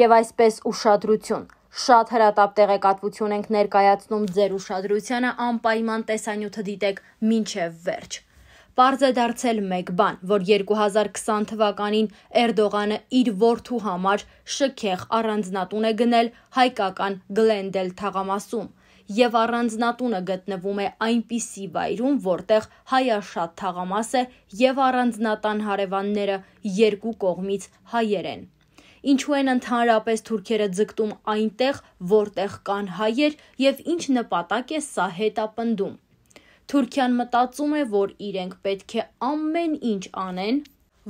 Եվ այսպես ուշադրություն։ Շատ հրատապ տեղեկատվություն ենք ներկայացնում ձեր ուշադրությանը անպայման տեսանյութը դիտեք մինչև վերջ։ Պարզ է դարձել մեկ բան, որ 2020 թվականին Էրդողանը իր որդու համար շքեղ առանձնատուն է գնել հայկական Գլենդել թաղամասում եւ առանձնատունը գտնվում է այնպիսի վայրում, որտեղ հայաշատ թաղամաս է եւ առանձնատան հարևանները երկու կողմից հայեր են ինչու են ընդհանրապես թուրքերը ձգտում այնտեղ, որտեղ կան հայեր եւ ինչ նպատակ է սա հետապնդում։ Թուրքիան մտածում է, որ իրենք պետք է ամեն ինչ անեն,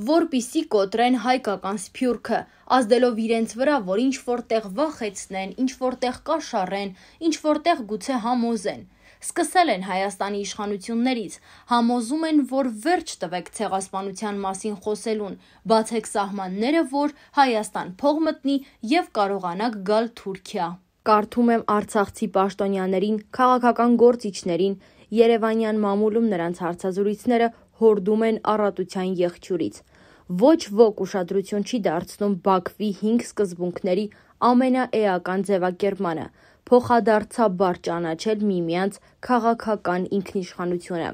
որպիսի կոտրեն հայկական սփյուրքը, ազդելով իրենց վրա, որ ինչ որտեղ վախեցնեն, ինչ որտեղ կաշառեն, ինչ որտեղ գուցե համոզեն սկսել են Հայաստանի իշխանություններից, համոզում են, որ վերջ տվեք ցեղասպանության մասին խոսելուն, բացեք սահմանները, որ Հայաստան փող մտնի եւ կարողանաք գալ Թուրքիա։ Կարդում եմ Արցախցի պաշտոնյաներին, քաղաքական գործիչներին, Երևանյան մամուլում նրանց հարցազրույցները հորդում են առատության եղջյուրից։ Ոչ ոք ուշադրություն չի դարձնում Բաքվի 5 սկզբունքների ամենաեական ձևակերպմանը, փոխադարձաբար ճանաչել միմյանց քաղաքական ինքնիշխանությունը։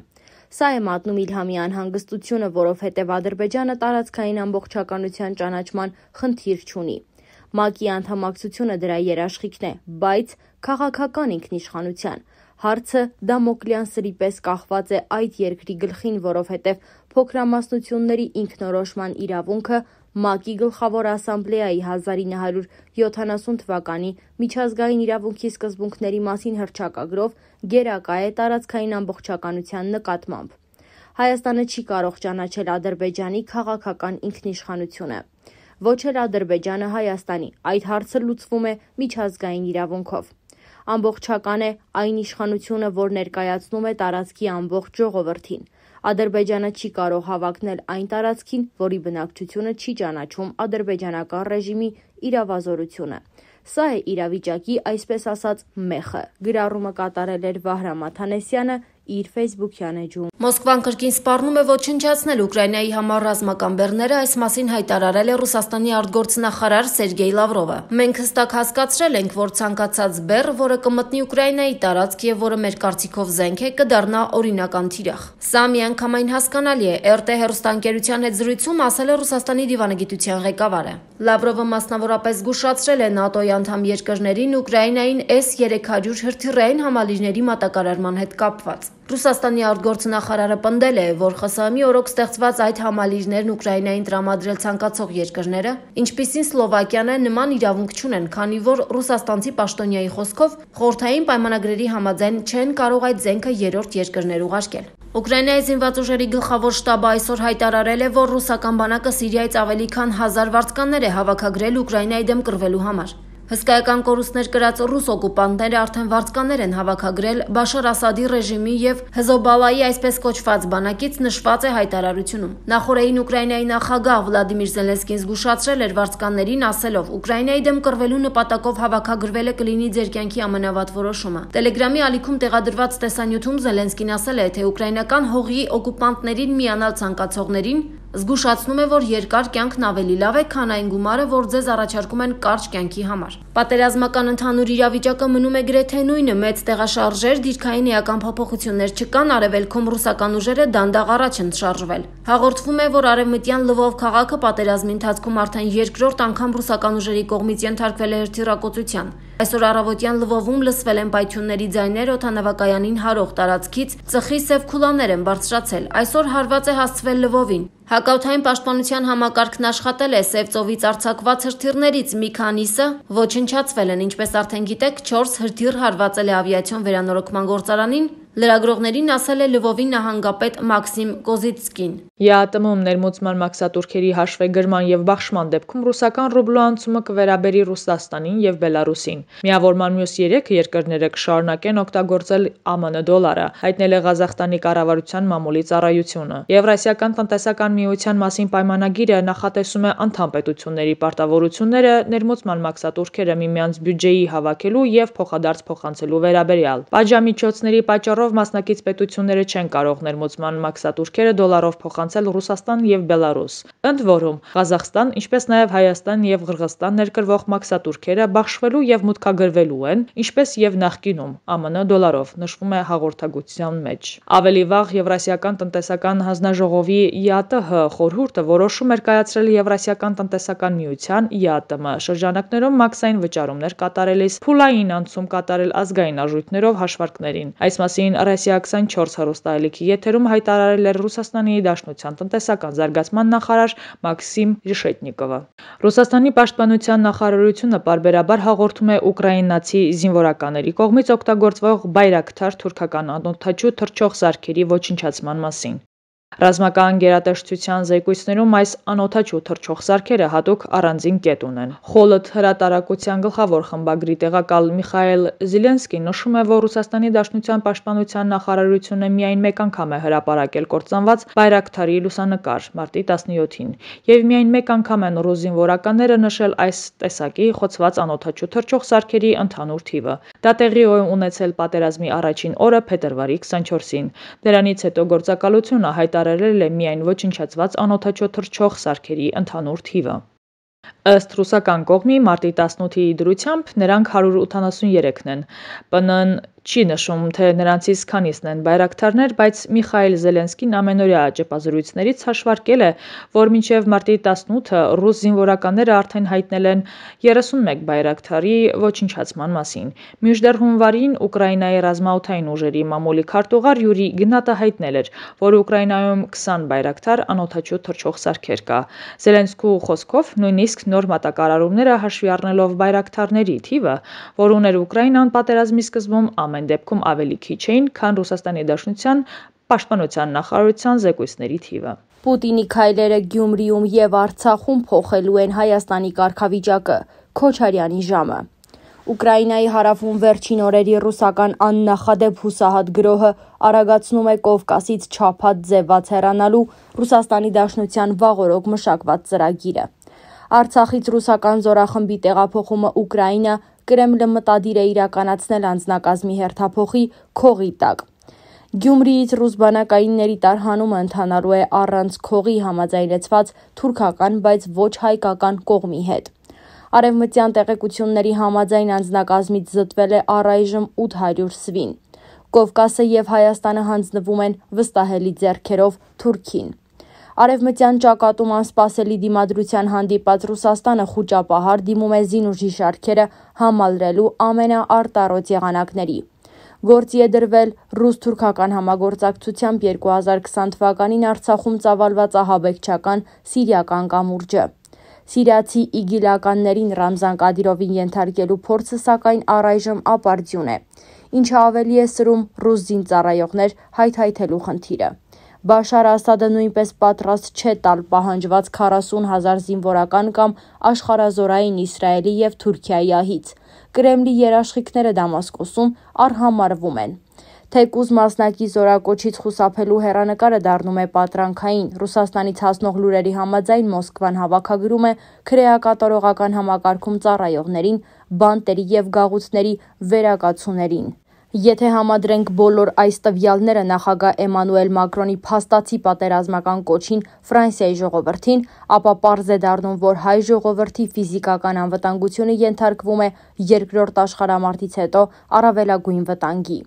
Սա է մատնում Իլհամի անհանգստությունը, որովհետև Ադրբեջանը տարածքային ամբողջականության ճանաչման խնդիր չունի։ ՄԱԿ-ի անդամակցությունը դրա երաշխիքն է, բայց քաղաքական ինքնիշխանության։ Հարցը Դամոկլյան սրի պես կախված է այդ երկրի գլխին, որովհետև փոքրամասնությունների ինքնորոշման իրավունքը ՄԱԿ-ի Գլխավոր ասամբլեայի 1970 թվականի միջազգային իրավունքի սկզբունքների մասին հռչակագրով գերակա է տարածքային ամբողջականության նկատմամբ։ Հայաստանը չի կարող ճանաչել Ադրբեջանի քաղաքական ինքնիշխանությունը։ Ոչ էլ Ադրբեջանը Հայաստանի։ Այդ հարցը լուծվում է միջազգային իրավունքով ամբողջական է այն իշխանությունը, որ ներկայացնում է տարածքի ամբողջ ժողովրդին։ Ադրբեջանը չի կարող հավակնել այն տարածքին, որի բնակչությունը չի ճանաչում ադրբեջանական ռեժիմի իրավազորությունը։ Սա է իրավիճակի, այսպես ասած, մեխը։ Գրառումը կատարել էր Վահրամ Աթանեսյանը իր Facebook-յան էջում։ Մոսկվան կրկին սպառնում է ոչնչացնել Ուկրաինայի համար ռազմական բեռները, այս մասին հայտարարել է Ռուսաստանի արտգործնախարար Սերգեյ Լավրովը։ Մենք հստակ հասկացրել ենք, որ ցանկացած բեռ, որը կմտնի Ուկրաինայի տարածք եւ որը մեր կարծիքով զենք է, կդառնա օրինական թիրախ։ Սա միանգամայն հասկանալի է, ՌՏ հերոստանգերության հետ զրույցում ասել է Ռուսաստանի դիվանագիտության ղեկավարը։ Լավրովը մասնավորապես զգուշացրել է ՆԱՏՕ-ի անդամ երկրներին Ուկրաինային S-300 հրթիռային համալիրների մատակարարման հետ կապված։ Ռուսաստանի արտգործնախարարը պնդել է, որ ԽՍՀՄ-ի օրոք ստեղծված այդ համալիրներն Ուկրաինային տրամադրել ցանկացող երկրները, ինչպիսին Սլովակիան է, նման իրավունք չունեն, քանի որ ռուսաստանցի պաշտոնյայի խոսքով խորթային պայմանագրերի համաձայն չեն կարող այդ զենքը երրորդ երկրներ ուղարկել։ Ուկրաինայի զինված ուժերի գլխավոր շտաբը այսօր հայտարարել է, որ ռուսական բանակը Սիրիայից ավելի քան 1000 վարձկաններ է հավաքագրել Ուկրաինայի դեմ կռվելու համար։ Հսկայական կորուստներ կրած ռուս օկուպանտները արդեն վարձկաներ են հավաքագրել Բաշար Ասադի ռեժիմի եւ Հզոբալայի այսպես կոչված բանակից նշված է հայտարարությունում։ Նախորդային Ուկրաինայի նախագահ Վլադիմիր Զելենսկին զգուշացրել էր վարձկաններին ասելով. «Ուկրաինայի դեմ կռվելու նպատակով հավաքագրվելը կլինի ձեր կյանքի ամենավատ որոշումը»։ Տելեգրամի ալիքում տեղադրված տեսանյութում Զելենսկին ասել է, թե ուկրաինական հողի օկուպանտներին միանալ ցանկացողներին Զգուշացնում է, որ երկար կյանքն ավելի լավ է, քան այն գումարը, որ ձեզ առաջարկում են կարճ կյանքի համար։ Պատերազմական ընդհանուր իրավիճակը մնում է գրեթե նույնը՝ մեծ տեղաշարժեր, դիրքային էական փոփոխություններ չկան, արևելքում ռուսական ուժերը դանդաղ առաջ են շարժվել։ Հաղորդվում է, որ արևմտյան Լվով քաղաքը պատերազմի ընթացքում արդեն երկրորդ անգամ ռուսական ուժերի կողմից ենթարկվել է հրթիռակոծության։ Այսօր առավոտյան Լվովում լսվել են պայթյունների ձայներ օթանավակայանին հարող տարածքից, ծխի սև քուլաներ են բարձրացել։ Այսօր հարված է հասցվել Լվովին։ Հակաութային պաշտպանության համակարգն աշխատել է Սև ծովից արցակված հրթիռներից մի քանիսը ոչնչացվել են, ինչպես արդեն գիտեք, 4 հրթիռ հարվածել է ավիացիոն վերանորոգման գործարանին, Լրագրողներին ասել է Լվովի նահանգապետ Մաքսիմ Կոզիցկին։ ԵԱՏՄ-ում ներմուծման մաքսատուրքերի հաշվեգրման եւ բաշխման դեպքում ռուսական ռուբլու անցումը կվերաբերի Ռուսաստանին եւ Բելարուսին։ Միավորման մյուս 3 երկրները կշարունակեն օգտագործել ԱՄՆ դոլարը, հայտնել է Ղազախստանի կառավարության մամուլի ծառայությունը։ Եվրասիական տնտեսական միության մասին պայմանագիրը նախատեսում է անդամ պետությունների պարտավորությունները ներմուծման մաքսատուրքերը միմյանց բյուջեի հավաքելու եւ փոխադարձ փոխանցելու վերաբերյալ։ Պատժամիջոցների պատճառով Դրանով մասնակից պետությունները չեն կարող ներմուծման մաքսատուրքերը դոլարով փոխանցել Ռուսաստան եւ Բելարուս։ Ընդ որում, Ղազախստան, ինչպես նաեւ Հայաստան եւ Qirgizstan ներկրվող մաքսատուրքերը բաշխվելու եւ մուտքագրվելու են, ինչպես եւ նախկինում ԱՄՆ դոլարով, նշվում է հաղորդագության մեջ։ Ավելի վաղ Եվրասիական տնտեսական հանձնաժողովի ԵԱՏՀ խորհուրդը որոշում էր կայացրել Եվրասիական տնտեսական միության ԵԱՏՄ շրջանակներում մաքսային վճարումներ կատարելիս փուլային անցում կատարել ազգային արժույթներով հաշվարկներին։ Այս մասին «Արասիա-24» հեռուստաալիքի եթերում հայտարարել էր Ռուսաստանի Դաշնության տնտեսական զարգացման նախարար Մաքսիմ Ռիշետնիկովը։ Ռուսաստանի պաշտպանության նախարարությունը պարբերաբար հաղորդում է ուկրաինացի զինվորականների կողմից օգտագործվող Բայրակթար թուրքական անօդաչու թռչող սարքերի ոչնչացման մասին։ Ռազմական գերատեսչության զեկույցներում այս անօթաչու թռչող սարքերը հատուկ առանձին կետ ունեն։ Խոլդ հրատարակության գլխավոր խմբագրի տեղակալ Միխայել Զիլենսկին նշում է, որ Ռուսաստանի Դաշնության պաշտպանության նախարարությունը միայն մեկ անգամ է հրապարակել կործանված Բայրակթարի լուսանկար մարտի 17-ին, եւ միայն մեկ անգամ են ռուս զինվորականները նշել այս տեսակի խոցված անօթաչու թռչող սարքերի ընդհանուր թիվը։ Դա տեղի է ունեցել պատերազմի առաջին օրը՝ փետրվարի 24-ին։ Դրանից հետո գործակալությունը հայտարարել հայտարարել է միայն ոչնչացված անօթաչոթրչող սարքերի ընդհանուր թիվը։ Ըստ ռուսական կողմի մարտի 18-ի դրությամբ նրանք 183-ն են։ ՊՆ-ն Չի նշում, թե նրանցից քանիսն են բայրակթարներ, բայց Միխայել Զելենսկին ամենօրյա ճեպազրույցներից հաշվարկել է, որ մինչև մարտի 18-ը ռուս զինվորականները արդեն հայտնել են 31 բայրակթարի ոչնչացման մասին։ Մինչդեռ հունվարին Ուկրաինայի ռազմաօթային ուժերի մամուլի քարտուղար Յուրի Գնատը հայտնել էր, որ Ուկրաինայում 20 բայրակթար անօթաչու թռչող սարքեր կա։ Զելենսկու խոսքով նույնիսկ նոր մատակարարումները հաշվի առնելով բայրակթարների թիվը, որ ուներ Ուկրաինան պատերազմի սկզբում ամեն դեպքում ավելի քիչ էին, քան Ռուսաստանի Դաշնության Պաշտպանության նախարարության զեկույցների թիվը։ Պուտինի քայլերը Գյումրիում եւ Արցախում փոխելու են Հայաստանի կարգավիճակը։ Քոչարյանի ժամը։ Ուկրաինայի հարավում վերջին օրերի ռուսական աննախադեպ հուսահատ գրոհը արագացնում է Կովկասից չափած ձևաց հեռանալու Ռուսաստանի Դաշնության վաղորոք մշակված ծրագիրը։ Արցախից ռուսական զորախմբի տեղափոխումը Ուկրաինա Կրեմլը մտադիր է իրականացնել անձնակազմի հերթափոխի քողի տակ։ Գյումրիից ռուսբանակայինների տարհանումը ընդհանալու է առանց քողի համաձայնեցված թուրքական, բայց ոչ հայկական կողմի հետ։ Արևմտյան տեղեկությունների համաձայն անձնակազմից զտվել է առայժմ 800 սվին։ Կովկասը եւ Հայաստանը հանձնվում են վստահելի ձեռքերով Թուրքին։ Արևմտյան ճակատում անսպասելի դիմադրության հանդիպած Ռուսաստանը խոճապահար դիմում է զինուժի շարքերը համալրելու ամենաարտարոց եղանակների։ Գործի է դրվել ռուս-թուրքական համագործակցությամբ 2020 թվականին Արցախում ծավալված ահաբեկչական սիրիական կամուրջը։ Սիրիացի իգիլականներին Ռամզան Կադիրովին ենթարկելու փորձը սակայն առայժմ ապարդյուն է ինչը ավելի է սրում ռուս զինծառայողներ հայթայթելու խնդիրը։ Բաշար Ասադը նույնպես պատրաստ չէ տալ պահանջված 40 հազար զինվորական կամ աշխարազորային Իսրայելի եւ Թուրքիայի ահից։ Կրեմլի երաշխիքները Դամասկոսում արհամարվում են։ Թեկուզ մասնակի զորակոչից խուսափելու հերանեկարը դառնում է պատրանքային։ Ռուսաստանից հասնող լուրերի համաձայն Մոսկվան հավաքագրում է քրեակատարողական համակարգում ծառայողներին, բանտերի եւ գաղութների վերակացուներին։ Եթե համադրենք բոլոր այս տվյալները նախագահ Էմանուել Մակրոնի փաստացի պատերազմական կոչին Ֆրանսիայի ժողովրդին, ապա պարզ է դառնում, որ հայ ժողովրդի ֆիզիկական անվտանգությունը ենթարկվում է երկրորդ աշխարհամարտից հետո առավելագույն վտանգի։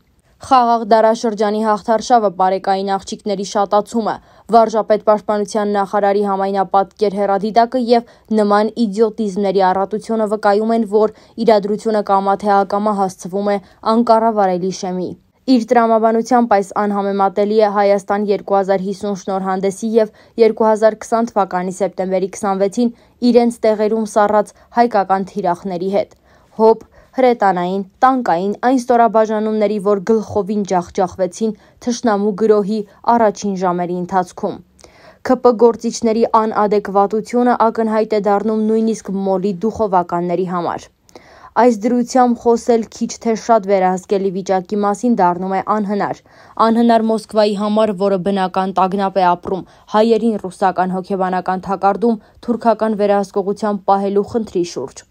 Խաղաղ դարաշրջանի հաղթարշավը բարեկային աղջիկների շատացումը, վարժապետ պաշտպանության նախարարի համայնապատկեր հերադիտակը եւ նման իդիոտիզմների առատությունը վկայում են, որ իրադրությունը կամա թե ակամա հասցվում է անկառավարելի շեմի։ Իր տրամաբանությամբ այս անհամեմատելի է Հայաստան 2050 շնորհանդեսի եւ 2020 թվականի սեպտեմբերի 26-ին իրենց տեղերում սառած հայկական թիրախների հետ։ Հոբ հրետանային, տանկային, այն ստորաբաժանումների, որ գլխովին ջախջախվեցին թշնամու գրոհի առաջին ժամերի ընթացքում։ ԿՊ գործիչների անադեկվատությունը ակնհայտ է դառնում նույնիսկ մոլի դուխովականների համար։ Այս դրությամբ խոսել քիչ թե շատ վերահսկելի վիճակի մասին դառնում է անհնար։ Անհնար Մոսկվայի համար, որը բնական տագնապ է ապրում, հայերին ռուսական հոգեբանական թակարդում թուրքական վերահսկողության պահելու խնդրի շուրջ։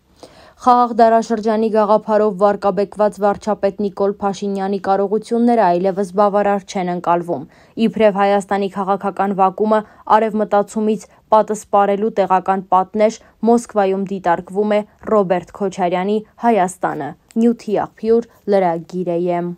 Խաղաղդարաշրջանի գաղափարով վարկաբեկված վարչապետ Նիկոլ Փաշինյանի կարողությունները այլևս բավարար չեն ընկալվում։ Իբրև Հայաստանի քաղաքական վակումը արևմտացումից պատսպարելու տեղական պատնեշ Մոսկվայում դիտարկվում է Ռոբերտ Քոչարյանի Հայաստանը։ Նյութի աղբյուր լրագիր եմ։